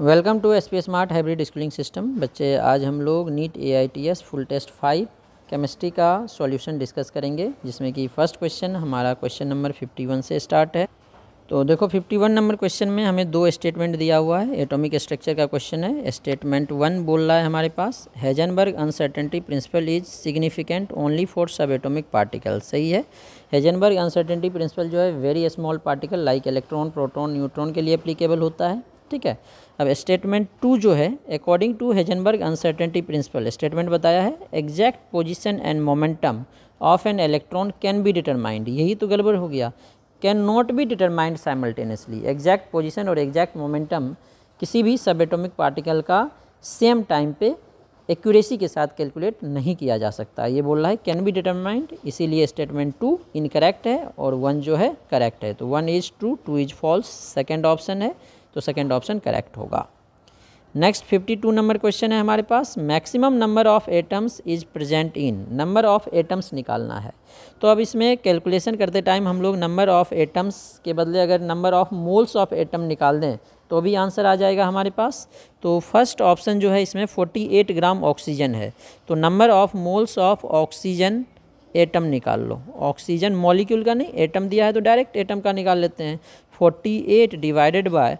welcome to S P smart hybrid schooling system बच्चे आज हम लोग NEET A I T S full test five chemistry का solution discuss करेंगे जिसमें कि फर्स्ट क्वेश्चन हमारा क्वेश्चन नंबर फिफ्टी वन से स्टार्ट है तो देखो फिफ्टी वन नंबर क्वेश्चन में हमें दो स्टेटमेंट दिया हुआ है एटॉमिक स्ट्रक्चर का क्वेश्चन है स्टेटमेंट वन बोल रहा है हमारे पास Heisenberg uncertainty principle is significant only for sub atomic particle सही है हेजनबर्ग अनसर्टेंटी प्रिंसिपल जो है very small particle like electron proton neutron के लिए अप्लीकेबल होता है ठीक है अब स्टेटमेंट टू जो है according to Heisenberg uncertainty principle statement बताया है exact position and momentum of an electron can be determined यही तो गड़बड़ हो गया can not be determined simultaneously exact position और एग्जैक्ट मोमेंटम किसी भी सब एटोमिक पार्टिकल का सेम टाइम पे एक्यूरेसी के साथ कैलकुलेट नहीं किया जा सकता ये बोल रहा है कैन बी डिटरमाइंड इसीलिए स्टेटमेंट टू इनकरेक्ट है और वन जो है करेक्ट है तो one is true two is false second option है तो सेकेंड ऑप्शन करेक्ट होगा नेक्स्ट 52 नंबर क्वेश्चन है हमारे पास maximum number of atoms is present in number of atoms निकालना है तो अब इसमें कैलकुलेशन करते टाइम हम लोग नंबर ऑफ़ एटम्स के बदले अगर number of moles of atom निकाल दें तो भी आंसर आ जाएगा हमारे पास तो फर्स्ट ऑप्शन जो है इसमें 48 ग्राम ऑक्सीजन है तो number of moles of oxygen atom निकाल लो ऑक्सीजन मॉलिक्यूल का नहीं एटम दिया है तो डायरेक्ट एटम का निकाल लेते हैं 48 डिवाइडेड बाय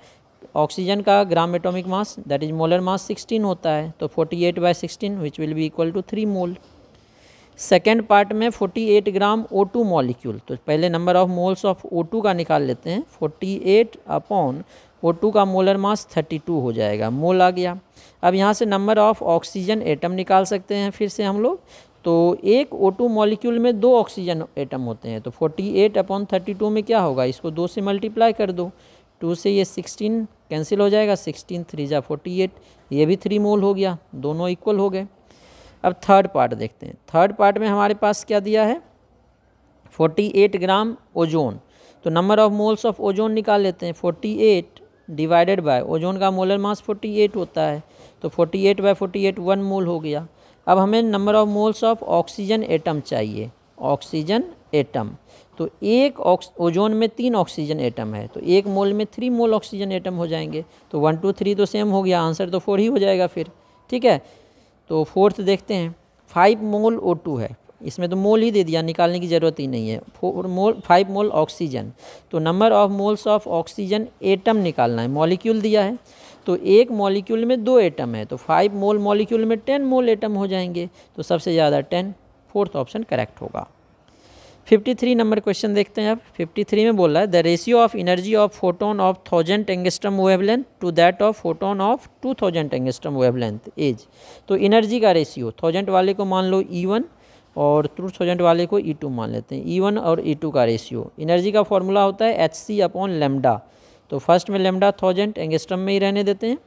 ऑक्सीजन का gram atomic mass that is molar mass 16 होता है तो 48 eight by sixteen which will be equal to three mole second part में 48 ग्राम O2 मॉलिक्यूल तो पहले number of moles of O2 का निकाल लेते हैं 48 अपॉन ओ का मोलर मास 32 हो जाएगा मोल आ गया अब यहाँ से नंबर ऑफ ऑक्सीजन एटम निकाल सकते हैं फिर से हम लोग तो एक O2 मॉलिक्यूल में दो ऑक्सीजन एटम होते हैं तो 48 एट अपॉन थर्टी में क्या होगा इसको दो से मल्टीप्लाई कर दो टू से ये सिक्सटीन कैंसिल हो जाएगा सिक्सटीन थ्री जा फोर्टी एट ये भी थ्री मोल हो गया दोनों इक्वल हो गए अब थर्ड पार्ट देखते हैं थर्ड पार्ट में हमारे पास क्या दिया है फोर्टी एट ग्राम ओजोन तो number of moles of ozone निकाल लेते हैं forty eight divided by ozone का मोलर मास फोर्टी एट होता है तो forty eight by forty eight one mole हो गया अब हमें number of moles of oxygen atom चाहिए ऑक्सीजन एटम तो एक ओजोन में तीन ऑक्सीजन एटम है तो एक मोल में थ्री मोल ऑक्सीजन एटम हो जाएंगे तो वन टू थ्री तो सेम हो गया आंसर तो फोर ही हो जाएगा फिर ठीक है तो फोर्थ देखते हैं फाइव मोल ओ टू है इसमें तो मोल ही दे दिया निकालने की ज़रूरत ही नहीं है four mole five mole oxygen तो number of moles of oxygen atom निकालना है मॉलिक्यूल दिया है तो एक मॉलिक्यूल में दो एटम है तो फाइव मोल मॉलिक्यूल में टेन मोल एटम हो जाएंगे तो सबसे ज़्यादा टेन फोर्थ ऑप्शन करेक्ट होगा 53 नंबर क्वेश्चन देखते हैं अब 53 में बोला है the ratio of energy of photon of thousand angstrom wavelength to that of photon of two thousand wave wavelength is तो एनर्जी का रेशियो थाउजेंड वाले को मान लो ई e वन और टू थाउजेंड वाले को ई e टू मान लेते हैं ई e वन और ई टू का रेशियो एनर्जी का फॉर्मूला होता है एच सी अपॉन लेमडा तो फर्स्ट में लेमडा थाउजेंड एंगस्ट्रम में ही रहने देते हैं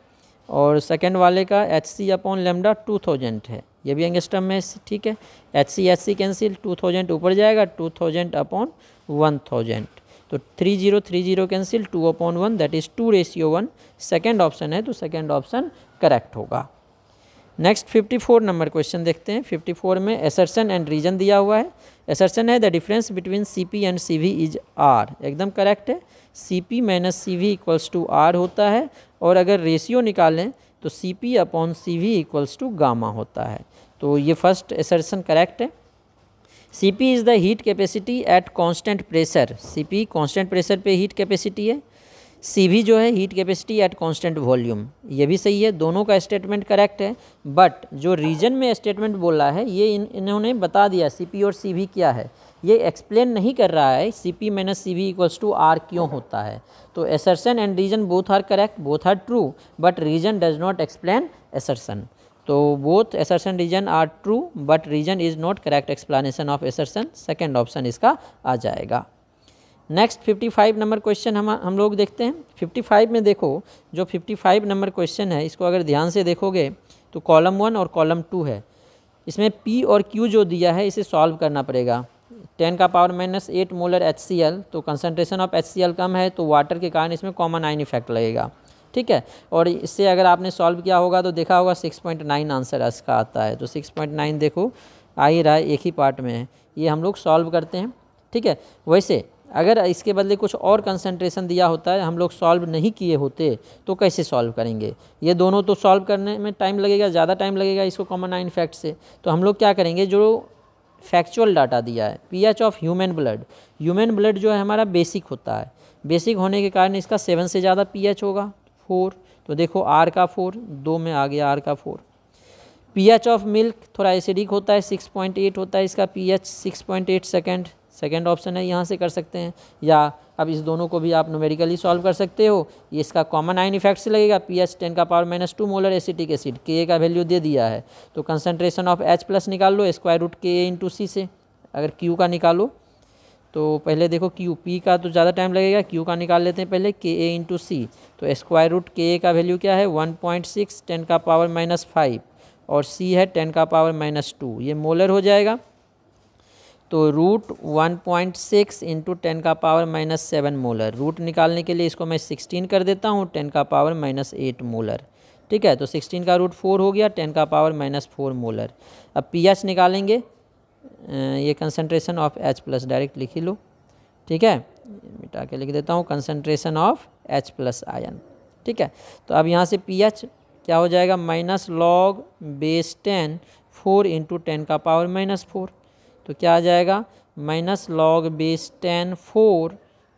और सेकेंड वाले का H C upon lambda two thousand है ये भी एंगस्टम में ठीक है H C H C cancel two thousand ऊपर जाएगा two thousand upon one thousand तो three zero three zero cancel two upon one that is to ratio one second option है तो सेकेंड ऑप्शन करेक्ट होगा next fifty four number question देखते हैं fifty four में assertion and reason दिया हुआ है एसर्सन है the difference between C P and C V is R एकदम करेक्ट है C P minus C V equals to R होता है और अगर रेशियो निकालें तो C P upon C V equals to gamma होता है तो ये फर्स्ट एसर्सन करेक्ट है C P is the heat capacity at constant pressure C P constant pressure पे हीट कैपेसिटी है सी भी जो है heat capacity at constant volume ये भी सही है दोनों का स्टेटमेंट करेक्ट है बट जो रीजन में स्टेटमेंट बोला है ये इन इन्होंने बता दिया सी पी और सी भी क्या है ये एक्सप्लेन नहीं कर रहा है C P minus C V equals to R क्यों होता है तो assertion and reason both are correct both are true but reason does not explain assertion तो both assertion reason are true but reason is not correct explanation of assertion second option इसका आ जाएगा next 55 number question हम हम लोग देखते हैं 55 में देखो जो 55 नंबर क्वेश्चन है इसको अगर ध्यान से देखोगे तो कॉलम वन और कॉलम टू है इसमें पी और क्यू जो दिया है इसे सॉल्व करना पड़ेगा टेन का power minus eight molar H तो कंसनट्रेशन ऑफ एच कम है तो वाटर के कारण इसमें कॉमन आइन इफेक्ट लगेगा ठीक है और इससे अगर आपने सॉल्व किया होगा तो देखा होगा 6.9 आंसर इसका आता है तो 6.9 देखो आ ही रहा है एक ही पार्ट में है ये हम लोग सॉल्व करते हैं ठीक है वैसे अगर इसके बदले कुछ और कंसंट्रेशन दिया होता है हम लोग सॉल्व नहीं किए होते तो कैसे सॉल्व करेंगे ये दोनों तो सॉल्व करने में टाइम लगेगा ज़्यादा टाइम लगेगा इसको कॉमन आइन फैक्ट से तो हम लोग क्या करेंगे जो फैक्चुअल डाटा दिया है pH of human blood human blood जो है हमारा बेसिक होता है बेसिक होने के कारण इसका सेवन से ज़्यादा पीएच होगा फोर तो देखो आर का फोर दो में आ गया आर का फोर पीएच ऑफ मिल्क थोड़ा एसिडिक होता है सिक्स पॉइंट एट होता है इसका pH eight second second option है यहाँ से कर सकते हैं या अब इस दोनों को भी आप नोमेरिकली सॉल्व कर सकते हो ये इसका कॉमन आइन इफेक्ट से लगेगा पी एच टेन का power minus two molar acetic acid K A का वैल्यू दे दिया है तो कंसनट्रेशन ऑफ एच प्लस निकाल लो स्क्वायर रूट के ए इंटू सी से अगर क्यू का निकालो तो पहले देखो क्यू पी का तो ज़्यादा टाइम लगेगा क्यू का निकाल लेते हैं पहले के ए इंटू सी तो स्क्वायर रूट के ए का वैल्यू क्या है वन पॉइंट सिक्स टेन का पावर माइनस फाइव और सी है टेन का पावर माइनस टू ये मोलर हो जाएगा तो root one point six into ten का power minus seven molar root निकालने के लिए इसको मैं सिक्सटीन कर देता हूँ टेन का पावर माइनस एट मोलर ठीक है तो सिक्सटीन का रूट फोर हो गया टेन का पावर माइनस फोर मोलर अब पी एच निकालेंगे ये concentration of H plus direct लिख ही लो ठीक है मिटा के लिख देता हूँ concentration of H plus ion ठीक है तो अब यहाँ से पी एच क्या हो जाएगा minus log base ten four into ten का पावर माइनस फोर तो क्या आ जाएगा minus log base ten four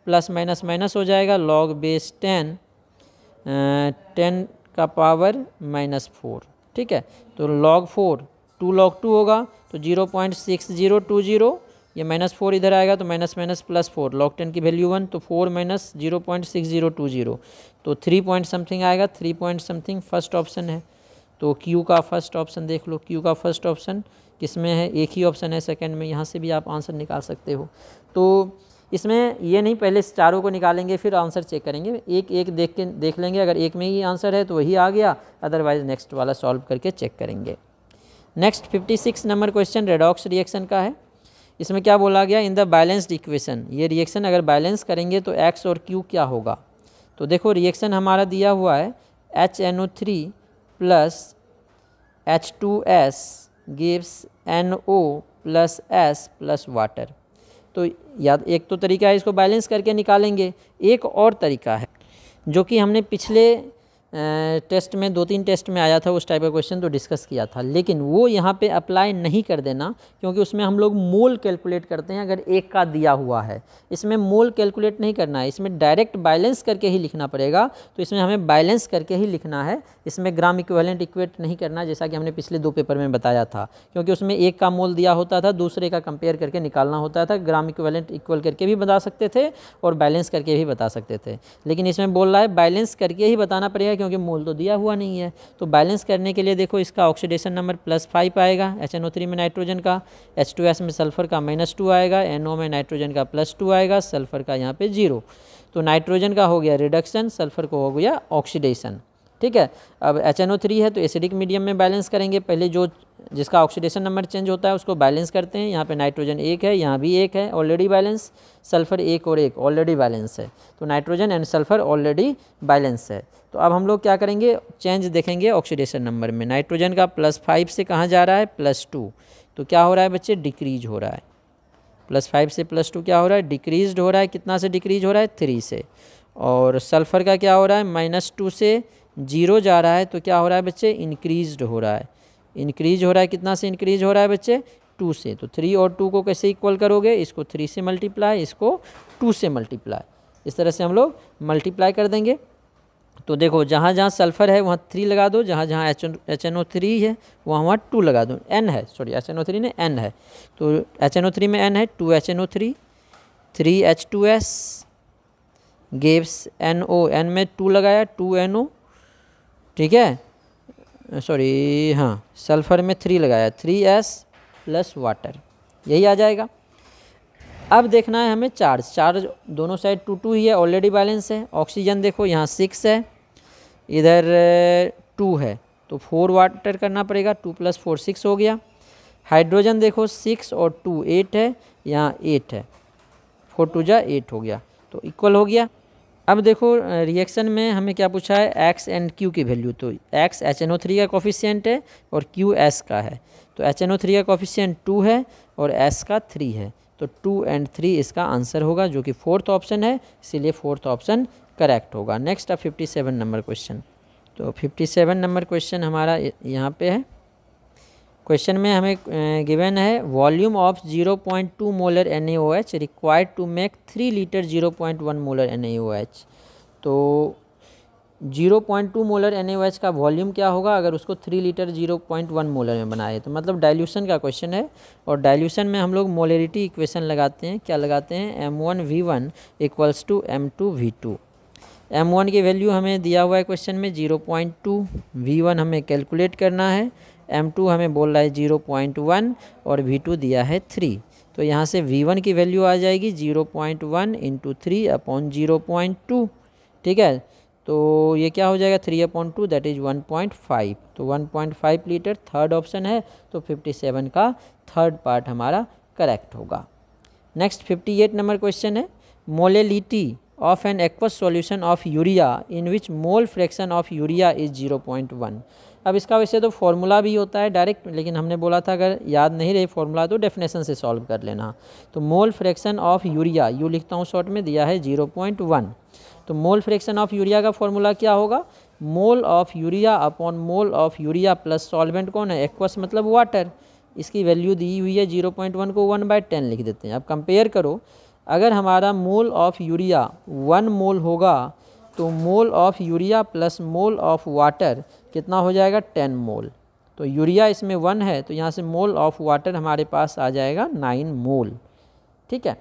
plus minus minus हो जाएगा लॉग बेस टेन टेन का पावर माइनस फोर ठीक है तो log four two log two होगा तो zero point six zero two zero ये माइनस फोर इधर आएगा तो minus minus plus four log ten की वैल्यू वन तो four minus zero point six zero two zero तो थ्री पॉइंट समथिंग आएगा three point something first option है तो क्यू का फर्स्ट ऑप्शन देख लो क्यू का फर्स्ट ऑप्शन किसमें है एक ही ऑप्शन है सेकंड में यहाँ से भी आप आंसर निकाल सकते हो तो इसमें ये नहीं पहले चारों को निकालेंगे फिर आंसर चेक करेंगे एक एक देख के देख लेंगे अगर एक में ही आंसर है तो वही आ गया अदरवाइज नेक्स्ट वाला सॉल्व करके चेक करेंगे next 56 number question redox reaction का है इसमें क्या बोला गया इन द बैलेंस्ड इक्वेशन ये रिएक्शन अगर बैलेंस करेंगे तो एक्स और क्यू क्या होगा तो देखो रिएक्शन हमारा दिया हुआ है H N O three plus H two S gives N O plus S plus water तो याद एक तो तरीका है इसको बैलेंस करके निकालेंगे एक और तरीका है जो कि हमने पिछले टेस्ट में दो तीन टेस्ट में आया था उस टाइप का क्वेश्चन तो डिस्कस किया था लेकिन वो यहाँ पे अप्लाई नहीं कर देना क्योंकि उसमें हम लोग मोल कैलकुलेट करते हैं अगर एक का दिया हुआ है इसमें मोल कैलकुलेट नहीं करना है इसमें डायरेक्ट बैलेंस करके ही लिखना पड़ेगा तो इसमें हमें बैलेंस करके ही लिखना है इसमें ग्राम इक्वेलेंट इक्वेट नहीं करना जैसा कि हमने पिछले दो पेपर में बताया था क्योंकि उसमें एक का मोल दिया होता था दूसरे का कंपेयर करके निकालना होता था ग्राम इक्वेलेंट इक्वल करके भी बता सकते थे और बैलेंस करके भी बता सकते थे लेकिन इसमें बोल रहा है बैलेंस करके ही बताना पड़ेगा क्योंकि मोल तो दिया हुआ नहीं है तो बैलेंस करने के लिए देखो इसका ऑक्सीडेशन नंबर प्लस फाइव आएगा एच एन ओ थ्री में नाइट्रोजन का एच टू एस में सल्फर का माइनस टू आएगा एन ओ में नाइट्रोजन का प्लस टू आएगा सल्फर का यहाँ पे जीरो तो नाइट्रोजन का हो गया रिडक्शन सल्फर को हो गया ऑक्सीडेशन ठीक है अब एच एन ओ थ्री है तो एसिडिक मीडियम में बैलेंस करेंगे पहले जो जिसका ऑक्सीडेशन नंबर चेंज होता है उसको बैलेंस करते हैं यहाँ पे नाइट्रोजन एक है यहाँ भी एक है ऑलरेडी बैलेंस सल्फर एक और एक ऑलरेडी बैलेंस है तो nitrogen and sulphur already balance है तो अब हम लोग क्या करेंगे चेंज देखेंगे ऑक्सीडेशन नंबर में नाइट्रोजन का प्लस फाइव से कहाँ जा रहा है प्लस टू तो क्या हो रहा है बच्चे डिक्रीज हो रहा है प्लस फाइव से प्लस टू क्या हो रहा है डिक्रीज हो रहा है कितना से डिक्रीज हो रहा है थ्री से और सल्फ़र का क्या हो रहा है माइनस टू से जीरो जा रहा है तो क्या हो रहा है बच्चे इंक्रीज हो रहा है इंक्रीज़ हो रहा है कितना से इंक्रीज़ हो रहा है बच्चे टू से तो थ्री और टू को कैसे इक्वल करोगे इसको थ्री से मल्टीप्लाई इसको टू से मल्टीप्लाई इस तरह से हम लोग मल्टीप्लाई कर देंगे तो देखो जहाँ जहाँ सल्फर है वहाँ थ्री लगा दो जहाँ जहाँ H H N O three है वहाँ वहाँ टू लगा दो एन है sorry H N O three ने एन है तो एच एन ओ थ्री में एन है two H N O three three H two S gives N O N में टू लगाया टू एन ओ ठीक है सॉरी हाँ सल्फर में थ्री लगाया थ्री एस प्लस वाटर यही आ जाएगा अब देखना है हमें चार्ज चार्ज दोनों साइड टू टू ही है ऑलरेडी बैलेंस है ऑक्सीजन देखो यहाँ सिक्स है इधर टू uh, है तो फोर वाटर करना पड़ेगा टू प्लस फोर सिक्स हो गया हाइड्रोजन देखो सिक्स और टू एट है यहाँ एट है फोर टू जा एट हो गया तो इक्वल हो गया अब देखो रिएक्शन uh, में हमें क्या पूछा है एक्स एंड क्यू की वैल्यू तो X H N O three का कॉफिशियंट है और क्यू एस का है तो एच एन ओ थ्री का कॉफिशियंट टू है और एस का थ्री है तो टू एंड थ्री इसका आंसर होगा जो कि फोर्थ ऑप्शन है इसीलिए फोर्थ ऑप्शन करेक्ट होगा नेक्स्ट अब फिफ्टी सेवन नंबर क्वेश्चन तो फिफ्टी सेवन नंबर क्वेश्चन हमारा यहाँ पे है क्वेश्चन में हमें गिवन है volume of zero point two molar N A O H required to make three litre zero point one molar N A O H तो 0.2 molar N का volume क्या होगा अगर उसको 3 लीटर 0.1 मोलर में बनाए तो मतलब डाइल्यूशन का क्वेश्चन है और डाइल्यूशन में हम लोग मोलरिटी इक्वेशन लगाते हैं क्या लगाते हैं M one V one equals to M two V two M one की वैल्यू हमें दिया हुआ है क्वेश्चन में zero point two V one हमें कैलकुलेट करना है एम टू हमें बोल रहा है जीरो पॉइंट वन और वी टू दिया है थ्री तो यहाँ से वी वन की वैल्यू आ जाएगी zero point one into three upon zero point two ठीक है तो ये क्या हो जाएगा three upon two that is one point five तो one point five litre third option है तो फिफ्टी सेवन का थर्ड पार्ट हमारा करेक्ट होगा next fifty eight number question है molality of an aqueous solution of urea in which mole fraction of urea is zero point one अब इसका वैसे तो फॉर्मूला भी होता है डायरेक्ट लेकिन हमने बोला था अगर याद नहीं रहे फॉर्मूला तो डेफिनेशन से सॉल्व कर लेना तो mole fraction of urea U लिखता हूँ शॉर्ट में दिया है जीरो पॉइंट वन तो मोल फ्रैक्शन ऑफ यूरिया का फॉर्मूला क्या होगा mole of urea upon mole of urea plus solvent कौन है एक्वस मतलब वाटर इसकी वैल्यू दी हुई है जीरो पॉइंट वन को वन बाई टेन लिख देते हैं अब कंपेयर करो अगर हमारा mole of urea one mole होगा तो mole of urea plus mole of water कितना हो जाएगा टेन मोल तो यूरिया इसमें वन है तो यहाँ से मोल ऑफ वाटर हमारे पास आ जाएगा नाइन मोल ठीक है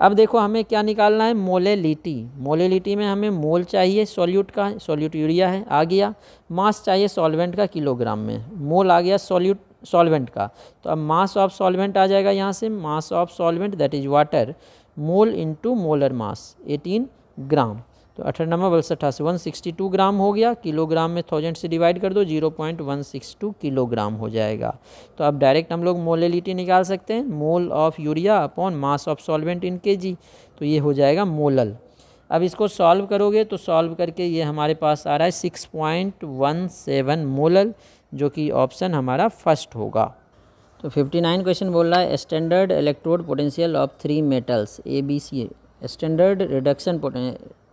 अब देखो हमें क्या निकालना है मोलेलिटी मोलेलिटी में हमें मोल चाहिए सॉल्यूट का सॉल्यूट यूरिया है आ गया मास चाहिए सॉल्वेंट का किलोग्राम में मोल आ गया सॉल्यूट सॉल्वेंट का तो अब मास ऑफ सॉल्वेंट आ जाएगा यहाँ से mass of solvent that is water mole into molar mass 18 gram तो अठारह नंबर बलसठ से वन सिक्सटी टू ग्राम हो गया किलोग्राम में थाउजेंड से डिवाइड कर दो zero point one six two kilogram हो जाएगा तो अब डायरेक्ट हम लोग मोलेलिटी निकाल सकते हैं mole of urea upon mass of solvent in K G तो ये हो जाएगा मोलल अब इसको सॉल्व करोगे तो सॉल्व करके ये हमारे पास आ रहा है six point one seven molal जो कि ऑप्शन हमारा फर्स्ट होगा तो फिफ्टी नाइन क्वेश्चन बोल रहा है standard electrode potential of three metals A B C standard reduction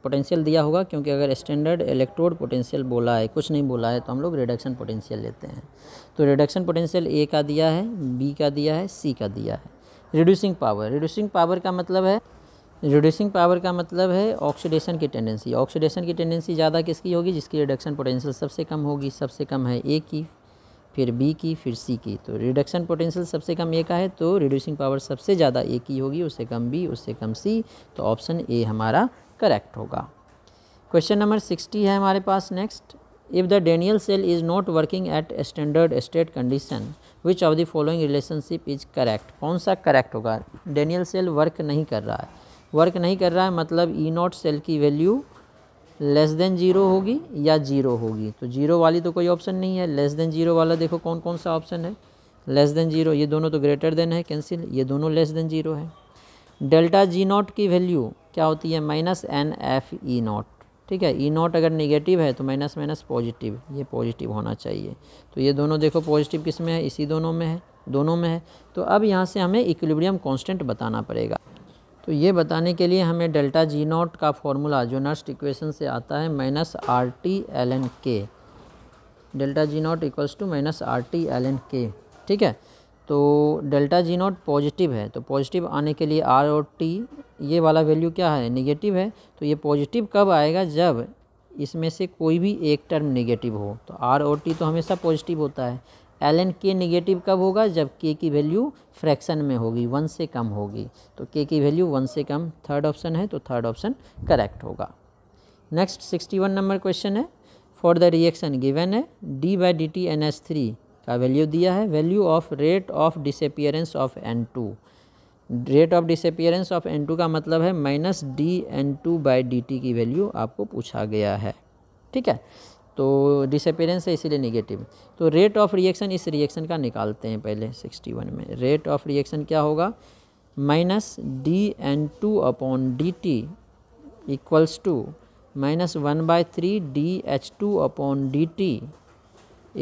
potential दिया होगा क्योंकि अगर स्टैंडर्ड इलेक्ट्रोड पोटेंशियल बोला है कुछ नहीं बोला है तो हम लोग रिडक्शन पोटेंशियल लेते हैं तो रिडक्शन पोटेंशियल ए का दिया है बी का दिया है सी का दिया है रिड्यूसिंग पावर रिड्यूसिंग पावर का मतलब है रिड्यूसिंग पावर का मतलब है ऑक्सीडेशन की टेंडेंसी ऑक्सीडेशन की टेंडेंसी ज़्यादा किसकी होगी जिसकी रिडक्शन पोटेंशियल सबसे कम होगी सबसे कम है ए की फिर बी की फिर सी की तो रिडक्शन पोटेंशियल सबसे कम ए का है तो रिड्यूसिंग पावर सबसे ज़्यादा ए की होगी उससे कम बी उससे कम सी तो ऑप्शन ए हमारा करेक्ट होगा क्वेश्चन नंबर सिक्सटी है हमारे पास next if the Daniell cell is not working at standard state condition which of the following relationship is correct कौन सा करेक्ट होगा डेनियल सेल वर्क नहीं कर रहा है वर्क नहीं कर रहा है मतलब ई नॉट सेल की वैल्यू लेस देन जीरो होगी या जीरो होगी तो जीरो वाली तो कोई ऑप्शन नहीं है लेस देन जीरो वाला देखो कौन कौन सा ऑप्शन है लेस देन जीरो ये दोनों तो ग्रेटर देन है कैंसिल ये दोनों लेस देन जीरो है डेल्टा जी नॉट की वैल्यू क्या होती है minus N F E naught ठीक है ई नॉट अगर नेगेटिव है तो माइनस माइनस पॉजिटिव ये पॉजिटिव होना चाहिए तो ये दोनों देखो पॉजिटिव किस में है इसी दोनों में है दोनों में है तो अब यहाँ से हमें इक्विलिब्रियम कांस्टेंट बताना पड़ेगा तो ये बताने के लिए हमें डेल्टा जी नॉट का फॉर्मूला जो नर्स्ट इक्वेशन से आता है minus R T L N K delta G naught equals to minus R T L N K ठीक है तो डेल्टा जी नॉट पॉजिटिव है तो पॉजिटिव आने के लिए आर और टी ये वाला वैल्यू क्या है निगेटिव है तो ये पॉजिटिव कब आएगा जब इसमें से कोई भी एक टर्म निगेटिव हो तो आर और टी तो हमेशा पॉजिटिव होता है एल एन के निगेटिव कब होगा जब के की वैल्यू फ्रैक्शन में होगी वन से कम होगी तो के की वैल्यू वन से कम थर्ड ऑप्शन है तो थर्ड ऑप्शन करेक्ट होगा next sixty one number question है फॉर द रिएक्शन गिवन है D by D T N S three का वैल्यू दिया है value of rate of disappearance of N two rate of disappearance of N two का मतलब है minus D N two by D T की value आपको पूछा गया है ठीक है तो डिसअपियरेंस है इसीलिए निगेटिव तो रेट ऑफ रिएक्शन इस रिएक्शन का निकालते हैं पहले सिक्सटी वन में रेट ऑफ रिएक्शन क्या होगा minus D N two upon D T equals to minus one by three D H two upon D T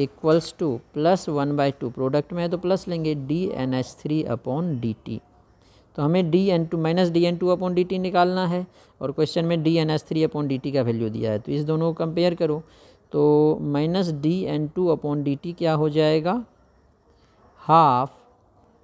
equals to plus one by two product में है तो plus लेंगे D N H three upon D T तो हमें D N two minus D N two upon D T निकालना है और question में D N H three upon D T का वैल्यू दिया है तो इस दोनों को कंपेयर करो तो minus D N two upon D T क्या हो जाएगा half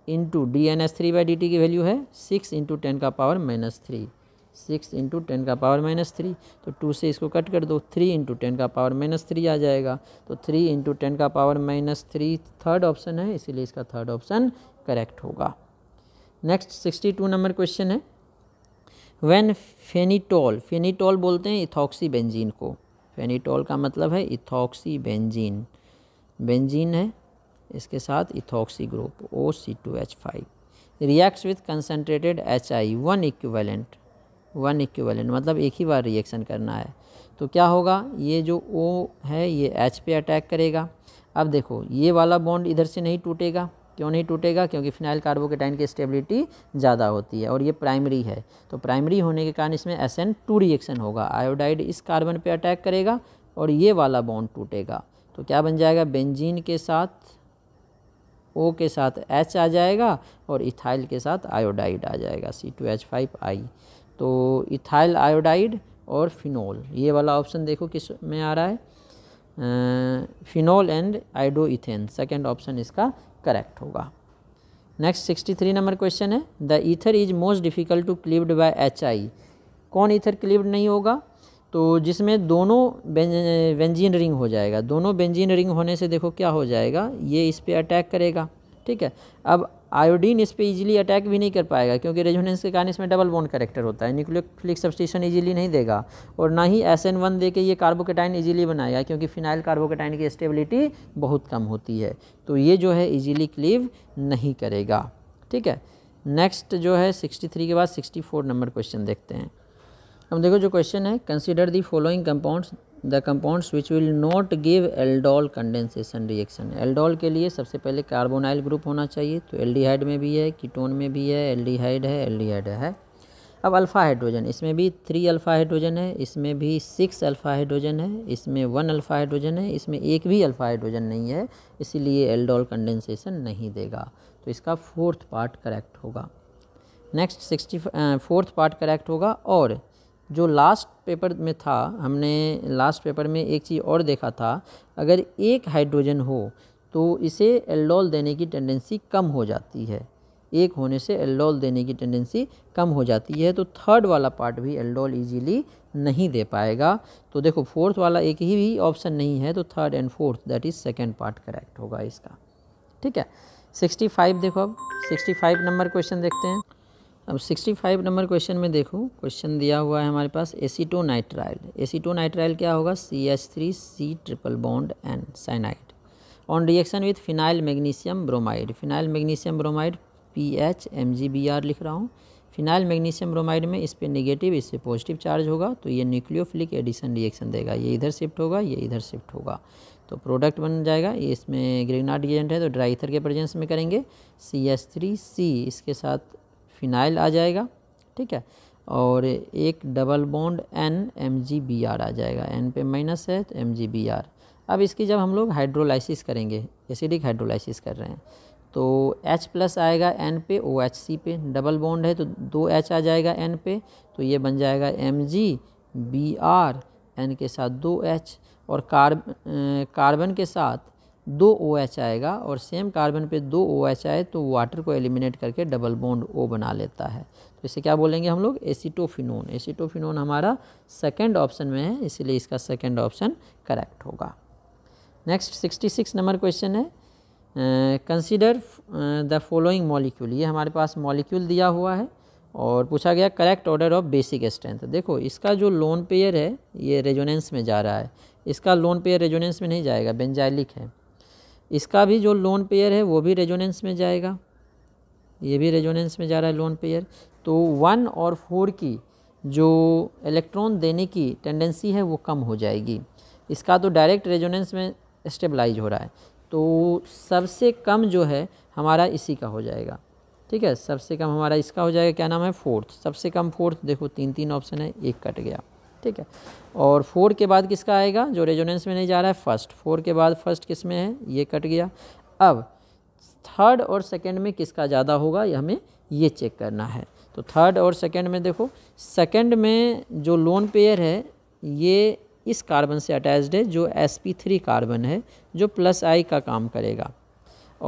into D N H three by D T की वैल्यू है सिक्स इंटू टेन का power minus three six into ten का पावर माइनस थ्री तो टू से इसको कट कर दो थ्री इंटू टेन का पावर माइनस थ्री आ जाएगा तो थ्री इंटू टेन का power minus three third option है इसीलिए इसका थर्ड ऑप्शन करेक्ट होगा next sixty two number question है व्हेन फेनीटोल फेनीटोल बोलते हैं इथॉक्सी बेंजीन को फेनीटोल का मतलब है इथॉक्सी बेंजीन बेंजीन है इसके साथ ethoxy group O C two H five reacts with concentrated H I one equivalent one equivalent मतलब एक ही बार रिएक्शन करना है तो क्या होगा ये जो ओ है ये एच पे अटैक करेगा अब देखो ये वाला बॉन्ड इधर से नहीं टूटेगा क्यों नहीं टूटेगा क्योंकि फिनाइल कार्बोकेटाइन की स्टेबिलिटी ज़्यादा होती है और ये प्राइमरी है तो प्राइमरी होने के कारण इसमें एस एन टू रिएक्शन होगा आयोडाइड इस कार्बन पे अटैक करेगा और ये वाला बॉन्ड टूटेगा तो क्या बन जाएगा बेंजीन के साथ ओ के साथ एच आ जाएगा और इथाइल के साथ आयोडाइड आ जाएगा C two H five I तो इथाइल आयोडाइड और फिनोल ये वाला ऑप्शन देखो किस में आ रहा है phenol and iodoethane second option इसका करेक्ट होगा next sixty three number question है the ether is most difficult to cleaved by H I कौन ईथर क्लिव्ड नहीं होगा तो जिसमें दोनों बेंजीन रिंग हो जाएगा दोनों बेंजीन रिंग होने से देखो क्या हो जाएगा ये इस पर अटैक करेगा ठीक है अब आयोडीन इस पर ईजिली अटैक भी नहीं कर पाएगा क्योंकि रेजोनेंस के कारण इसमें डबल बॉन्ड करेक्टर होता है न्यूक्लियोफिलिक सब्सटेशन ईजिली नहीं देगा और ना ही एस एन वन दे के ये कार्बोकेटाइन ईजिली बनाएगा क्योंकि फिनाइल कार्बोकेटाइन की स्टेबिलिटी बहुत कम होती है तो ये जो है ईजिली क्लीव नहीं करेगा ठीक है नेक्स्ट जो है सिक्सटी थ्री के बाद सिक्सटी फोर नंबर क्वेश्चन देखते हैं हम देखो जो क्वेश्चन है consider the following compound the compounds which will not give aldol condensation reaction aldol के लिए सबसे पहले कार्बोनाइल ग्रुप होना चाहिए तो एल्डिहाइड में भी है कीटोन में भी है एल्डिहाइड है एल्डिहाइड है अब अल्फ़ा हाइड्रोजन इसमें भी थ्री अल्फ़ा हाइड्रोजन है इसमें भी सिक्स अल्फ़ा हाइड्रोजन है इसमें वन अल्फ़ा हाइड्रोजन है इसमें एक भी अल्फ़ा हाइड्रोजन नहीं है इसीलिए एल्डोल कंडेंसेशन नहीं देगा तो इसका फोर्थ पार्ट करेक्ट होगा next sixty fourth part correct होगा और जो लास्ट पेपर में था हमने लास्ट पेपर में एक चीज़ और देखा था अगर एक हाइड्रोजन हो तो इसे एल्डोल देने की टेंडेंसी कम हो जाती है एक होने से एल्डोल देने की टेंडेंसी कम हो जाती है तो थर्ड वाला पार्ट भी एल्डोल इजीली नहीं दे पाएगा तो देखो फोर्थ वाला एक ही भी ऑप्शन नहीं है तो third and fourth that is second part correct होगा इसका ठीक है सिक्सटी देखो अब सिक्सटी नंबर क्वेश्चन देखते हैं अब 65 नंबर क्वेश्चन में देखो क्वेश्चन दिया हुआ है हमारे पास एसीटोनाइट्राइल नाइट्राइल क्या होगा C H three C triple bond and cyanide on reaction with phenyl magnesium bromide phenyl magnesium bromide P H M G B R लिख रहा हूँ फिनाइल मैग्नीशियम ब्रोमाइड में इस पर निगेटिव इससे पॉजिटिव चार्ज होगा तो ये न्यूक्लियोफिलिक एडिशन रिएक्शन देगा ये इधर शिफ्ट होगा ये इधर शिफ्ट होगा तो प्रोडक्ट बन जाएगा इसमें ग्रेगनाट एजेंट है तो ड्राई के प्रेजेंस में करेंगे सी एस थ्री सी इसके साथ फिनाइल आ जाएगा ठीक है और एक double bond N M G B R आ जाएगा एन पे माइनस है तो एम जी बी आर अब इसकी जब हम लोग हाइड्रोलाइसिस करेंगे एसिडिक हाइड्रोलाइसिस कर रहे हैं तो H प्लस आएगा N पे ओ एच सी पे डबल बॉन्ड है तो दो H आ जाएगा N पे तो ये बन जाएगा M G B R N के साथ दो H और कार्ब कार्बन के साथ दो ओ OH आएगा और सेम कार्बन पे दो ओ OH आए तो वाटर को एलिमिनेट करके डबल बॉन्ड ओ बना लेता है तो इसे क्या बोलेंगे हम लोग एसीटोफिनोन एसीटोफिनोन हमारा सेकंड ऑप्शन में है इसीलिए इसका सेकंड ऑप्शन करेक्ट होगा next sixty six number question है कंसिडर द फॉलोइंग मॉलिक्यूल ये हमारे पास मॉलिक्यूल दिया हुआ है और पूछा गया correct order of basic strength देखो इसका जो लोन पेयर है ये रेजोनेंस में जा रहा है इसका लोन पेयर रेजोनेंस में नहीं जाएगा बेंजाइलिक है इसका भी जो लोन पेयर है वो भी रेजोनेंस में जाएगा ये भी रेजोनेंस में जा रहा है लोन पेयर तो वन और फोर की जो इलेक्ट्रॉन देने की टेंडेंसी है वो कम हो जाएगी इसका तो डायरेक्ट रेजोनेंस में स्टेबलाइज हो रहा है तो सबसे कम जो है हमारा इसी का हो जाएगा ठीक है सबसे कम हमारा इसका हो जाएगा क्या नाम है फोर्थ सबसे कम फोर्थ देखो तीन तीन ऑप्शन है एक कट गया ठीक है और फोर के बाद किसका आएगा जो रेजोनेंस में नहीं जा रहा है फर्स्ट फोर के बाद फर्स्ट किस में है ये कट गया अब थर्ड और सेकेंड में किसका ज़्यादा होगा ये हमें ये चेक करना है तो थर्ड और सेकेंड में देखो सेकेंड में जो लोन पेयर है ये इस कार्बन से अटैच्ड है जो एस पी थ्री कार्बन है जो प्लस आई का काम करेगा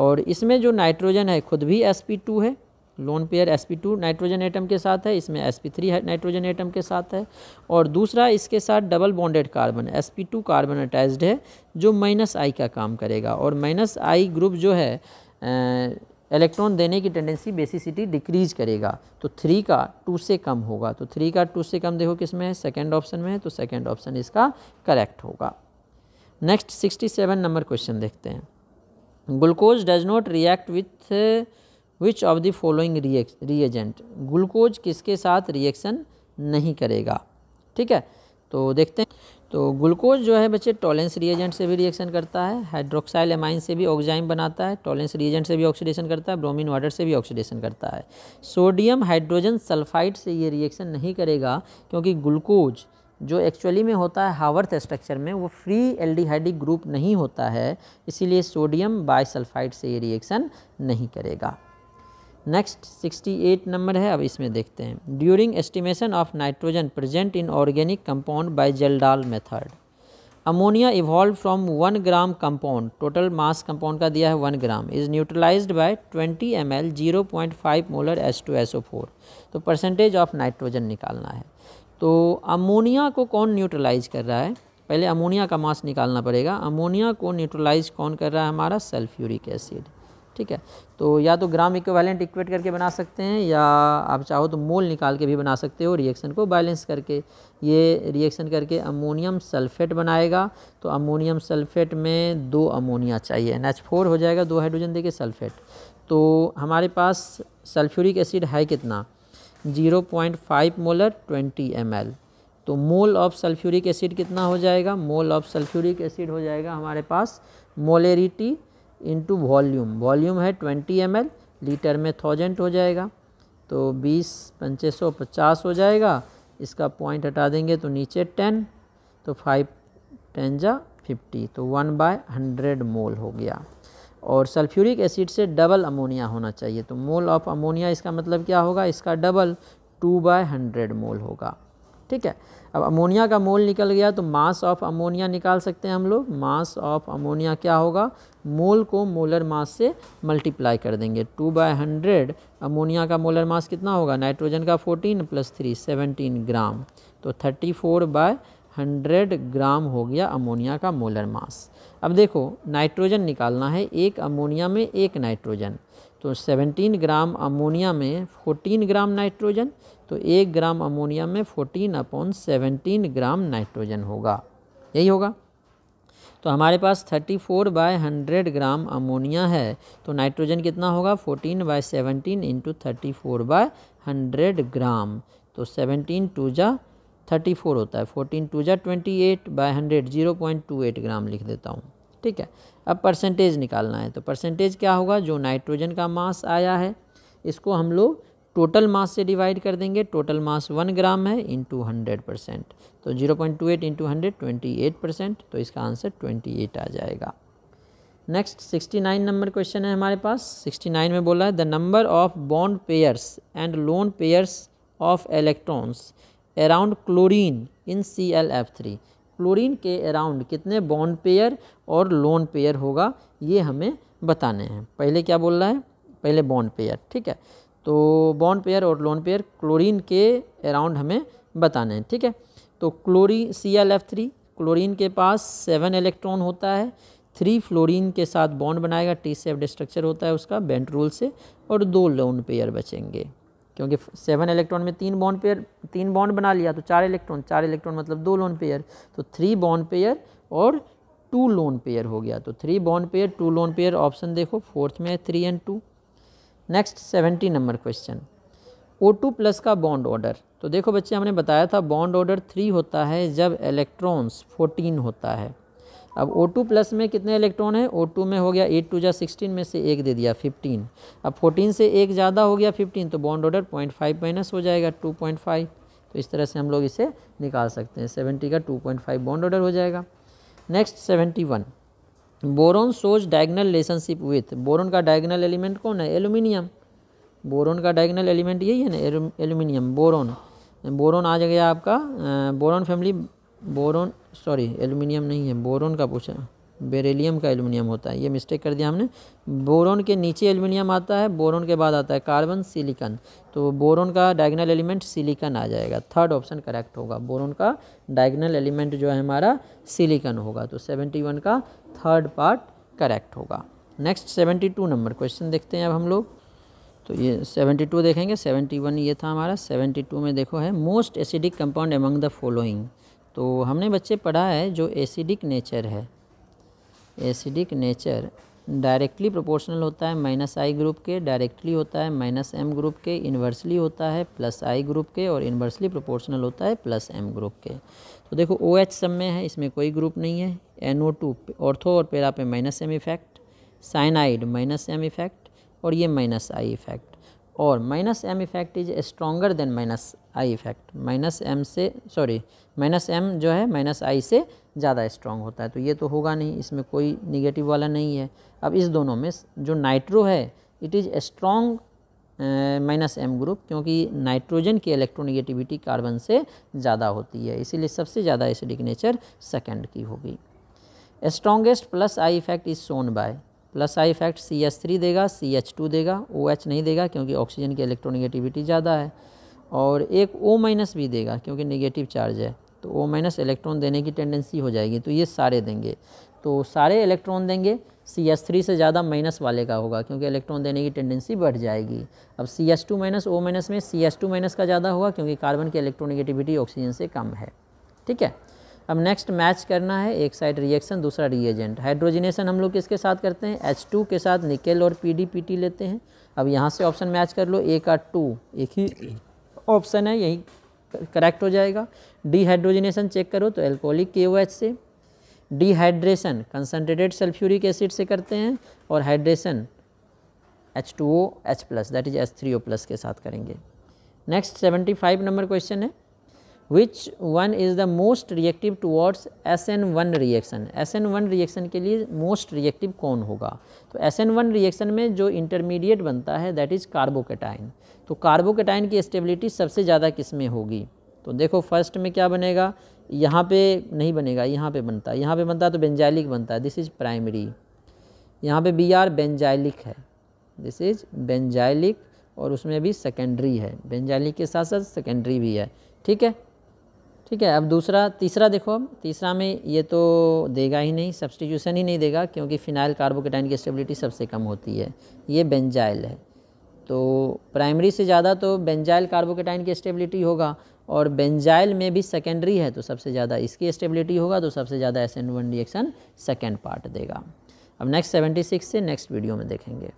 और इसमें जो नाइट्रोजन है खुद भी एस पी टू है lone pair sp2 nitrogen atom के साथ है इसमें sp3 नाइट्रोजन एटम के साथ है और दूसरा इसके साथ double bonded carbon sp2 carbon attached है जो माइनस आई का काम करेगा और माइनस आई ग्रुप जो है इलेक्ट्रॉन देने की टेंडेंसी बेसिसिटी डिक्रीज करेगा तो थ्री का टू से कम होगा तो थ्री का टू से कम देखो किस में है सेकेंड ऑप्शन में है तो सेकेंड ऑप्शन इसका करेक्ट होगा next sixty seven number question देखते हैं glucose does not react with which of the following reagent glucose किसके साथ रिएक्शन नहीं करेगा ठीक है तो देखते हैं तो ग्लूकोज जो है बच्चे टॉलेंस रिएजेंट से भी रिएक्शन करता है हाइड्रोक्साइल एमाइन से भी ऑक्जाइम बनाता है टॉलेंस रिएजेंट से भी ऑक्सीडेशन करता है ब्रोमीन वाटर से भी ऑक्सीडेशन करता है सोडियम हाइड्रोजन सल्फाइड से ये रिएक्शन नहीं करेगा क्योंकि ग्लूकोज जो एक्चुअली में होता है हावर्थ स्ट्रक्चर में वो फ्री एल्डिहाइडिक ग्रुप नहीं होता है इसीलिए सोडियम बायसल्फ़ाइड से ये रिएक्शन नहीं करेगा नेक्स्ट 68 नंबर है अब इसमें देखते हैं during estimation of nitrogen present in organic compound by Kjeldahl method ammonia evolve from one gram compound total mass compound का दिया है one gram is neutralized by 20 M L zero point five molar S two S O four तो percentage of nitrogen निकालना है तो ammonia को कौन neutralise कर रहा है पहले अमोनिया का मास निकालना पड़ेगा अमोनिया को न्यूट्रलाइज कौन कर रहा है हमारा सल्फ्यूरिक एसिड ठीक है तो या तो ग्राम इक्वेलेंट इक्वेट करके बना सकते हैं या आप चाहो तो मोल निकाल के भी बना सकते हो रिएक्शन को बैलेंस करके ये रिएक्शन करके अमोनियम सल्फेट बनाएगा तो अमोनियम सल्फेट में दो अमोनिया चाहिए एन फोर हो जाएगा दो हाइड्रोजन देके सल्फेट तो हमारे पास सल्फ्यूरिक एसिड है कितना फाइव मोलर ट्वेंटी एम तो मोल ऑफ सल्फ्यूरिक एसिड कितना हो जाएगा मोल ऑफ सल्फ्यूरिक एसिड हो जाएगा हमारे पास मोलेरिटी इंटू वॉल्यूम वॉल्यूम है ट्वेंटी एम लीटर में थाउजेंट हो जाएगा तो बीस पंचे सौ पचास हो जाएगा इसका पॉइंट हटा देंगे तो नीचे टेन तो फाइव टेन जा फिफ्टी तो वन बाय हंड्रेड मोल हो गया और सल्फ्यूरिक एसिड से डबल अमोनिया होना चाहिए तो मोल ऑफ अमोनिया इसका मतलब क्या होगा इसका double two by hundred mole होगा ठीक है अब अमोनिया का मोल निकल गया तो मास ऑफ अमोनिया निकाल सकते हैं हम लोग मास ऑफ अमोनिया क्या होगा मोल को मोलर मास से मल्टीप्लाई कर देंगे टू बाय हंड्रेड अमोनिया का मोलर मास कितना होगा नाइट्रोजन का fourteen plus three seventeen gram तो thirty four by hundred gram हो गया अमोनिया का मोलर मास अब देखो नाइट्रोजन निकालना है एक अमोनिया में एक नाइट्रोजन तो 17 ग्राम अमोनिया में 14 ग्राम नाइट्रोजन तो एक ग्राम अमोनिया में 14 अपॉन सेवनटीन ग्राम नाइट्रोजन होगा यही होगा तो हमारे पास 34 four by hundred gram ammonia है तो नाइट्रोजन कितना होगा 14 by seventeen into thirty four by hundred gram तो सेवनटीन टू जा थर्टी फोर होता है फोर्टीन टू जै twenty eight by hundred zero point two eight gram लिख देता हूँ ठीक है अब परसेंटेज निकालना है तो परसेंटेज क्या होगा जो नाइट्रोजन का मास आया है इसको हम लोग टोटल मास से डिवाइड कर देंगे टोटल मास वन ग्राम है इंटू हंड्रेड परसेंट तो zero point two eight into hundred twenty eight percent तो इसका आंसर ट्वेंटी एट आ जाएगा next sixty nine number question है हमारे पास सिक्सटी नाइन में बोला है the number of bond pairs and lone pairs of electrons around chlorine in C L F three chlorine के अराउंड कितने बॉन्ड पेयर और लोन पेयर होगा ये हमें बताने हैं पहले क्या बोल रहा है पहले बॉन्ड पेयर ठीक है तो बॉन्ड पेयर और लोन पेयर क्लोरीन के अराउंड हमें बताने हैं ठीक है तो क्लोरी C L F three chlorine के पास सेवन इलेक्ट्रॉन होता है थ्री फ्लोरीन के साथ बॉन्ड बनाएगा टी सेफ स्ट्रक्चर होता है उसका बेंट रूल से और दो लोन पेयर बचेंगे क्योंकि सेवन इलेक्ट्रॉन में तीन बॉन्ड पेयर तीन बॉन्ड बना लिया तो चार इलेक्ट्रॉन चार इलेक्ट्रॉन मतलब दो लोन पेयर तो थ्री बॉन्ड पेयर और टू लोन पेयर हो गया तो three bond pair two lone pair option देखो फोर्थ में है three and two next seventy number question O two plus का बॉन्ड ऑर्डर तो देखो बच्चे हमने बताया था बॉन्ड ऑर्डर थ्री होता है जब इलेक्ट्रॉन्स फोर्टीन होता है अब ओ टू प्लस में कितने इलेक्ट्रॉन है ओ टू में हो गया एट टू जा सिक्सटीन में से एक दे दिया फिफ्टीन अब फोर्टीन से एक ज़्यादा हो गया 15 तो bond order point five minus हो जाएगा टू पॉइंट फाइव तो इस तरह से हम लोग इसे निकाल सकते हैं सेवेंटी का two point five bond order हो जाएगा next seventy one boron shows diagonal relationship with boron का डायगनल एलिमेंट कौन है एलुमिनियम बोरोन का डायगनल एलिमेंट यही है ना एलुमिनियम बोरोन बोरोन आ गया आपका boron family boron sorry aluminium नहीं है बोरोन का पूछा बेरेलीम का एलुमिनियम होता है ये मिस्टेक कर दिया हमने बोरोन के नीचे एलुमिनियम आता है बोरोन के बाद आता है कार्बन सिलिकन तो बोरोन का डायगनल एलिमेंट सिलिकन आ जाएगा थर्ड ऑप्शन करेक्ट होगा बोरोन का डायगनल एलिमेंट जो है हमारा सिलिकन होगा तो सेवेंटी वन का थर्ड पार्ट करेक्ट होगा next seventy two number question देखते हैं अब हम लोग तो ये सेवेंटी टू देखेंगे सेवेंटी वन ये था हमारा सेवेंटी टू में देखो है most acidic compound among the following तो हमने बच्चे पढ़ा है जो एसिडिक नेचर है एसिडिक नेचर डायरेक्टली प्रोपोर्शनल होता है माइनस आई ग्रुप के डायरेक्टली होता है माइनस एम ग्रुप के इन्वर्सली होता है प्लस आई ग्रुप के और इन्वर्सली प्रोपोर्शनल होता है प्लस एम ग्रुप के तो देखो ओ OH एच सब में है इसमें कोई ग्रुप नहीं है एन ओ टू ऑर्थो और पेरा पे minus M effect cyanide minus M effect और ये माइनस आई इफेक्ट और minus M effect is stronger than minus I effect minus M से सॉरी माइनस एम जो है माइनस आई से ज़्यादा स्ट्रॉन्ग होता है तो ये तो होगा नहीं इसमें कोई निगेटिव वाला नहीं है अब इस दोनों में जो नाइट्रो है it is strong minus M group क्योंकि नाइट्रोजन की इलेक्ट्रोनिगेटिविटी कार्बन से ज़्यादा होती है इसीलिए सबसे ज़्यादा एसिडिक नेचर सेकेंड की होगी strongest plus I effect is shown by plus I effect C H three देगा सी एच टू देगा ओ OH एच नहीं देगा क्योंकि ऑक्सीजन की इलेक्ट्रोनिगेटिविटी ज़्यादा है और एक ओ माइनस भी देगा क्योंकि नेगेटिव चार्ज है तो ओ माइनस इलेक्ट्रॉन देने की टेंडेंसी हो जाएगी तो ये सारे देंगे तो सारे इलेक्ट्रॉन देंगे सी एस थ्री से ज़्यादा माइनस वाले का होगा क्योंकि इलेक्ट्रॉन देने की टेंडेंसी बढ़ जाएगी अब C S two minus O minus में सी एस टू माइनस का ज़्यादा होगा क्योंकि कार्बन की इलेक्ट्रोनेगेटिविटी ऑक्सीजन से कम है ठीक है अब नेक्स्ट मैच करना है एक साइड रिएक्शन दूसरा रिएजेंट हाइड्रोजिनेशन हम लोग किसके साथ करते हैं एच टू के साथ निकेल और पी डी पी टी लेते हैं अब यहाँ से ऑप्शन मैच कर लो ए का टू एक ही ऑप्शन है यही करेक्ट हो जाएगा डिहाइड्रोजिनेशन चेक करो तो एल्कोहलिक के ओ एच से डिहाइड्रेशन कंसनट्रेटेड सल्फ्यूरिक एसिड से करते हैं और hydration H two O H plus that is H three O plus के साथ करेंगे next seventy five number question है which one is the most reactive towards S N one reaction S N one reaction के लिए most reactive कौन होगा तो S N one reaction में जो इंटरमीडिएट बनता है दैट इज़ कार्बोकेटाइन तो कार्बोकेटाइन की स्टेबिलिटी सबसे ज़्यादा किस में होगी तो देखो फर्स्ट में क्या बनेगा यहाँ पे नहीं बनेगा यहाँ पे बनता है यहाँ पे बनता है तो बेंजाइलिक बनता है दिस इज़ प्राइमरी यहाँ पे बी आर बेंजाइलिक है दिस इज़ बेंजाइलिक और उसमें भी सेकेंडरी है बेंजाइलिक के साथ साथ सेकेंडरी भी है ठीक है ठीक है अब दूसरा तीसरा देखो अब तीसरा में ये तो देगा ही नहीं सब्सटीट्यूशन ही नहीं देगा क्योंकि फ़िनाइल कार्बोकेटाइन की स्टेबिलिटी सबसे कम होती है ये बेंजाइल है तो प्राइमरी से ज़्यादा तो बेंजाइल कार्बोकेटाइन की स्टेबिलिटी होगा और बेंजाइल में भी सेकेंडरी है तो सबसे ज़्यादा इसकी स्टेबिलिटी होगा तो सबसे ज़्यादा S N one reaction second part देगा अब नेक्स्ट सेवेंटी सिक्स से नेक्स्ट वीडियो में देखेंगे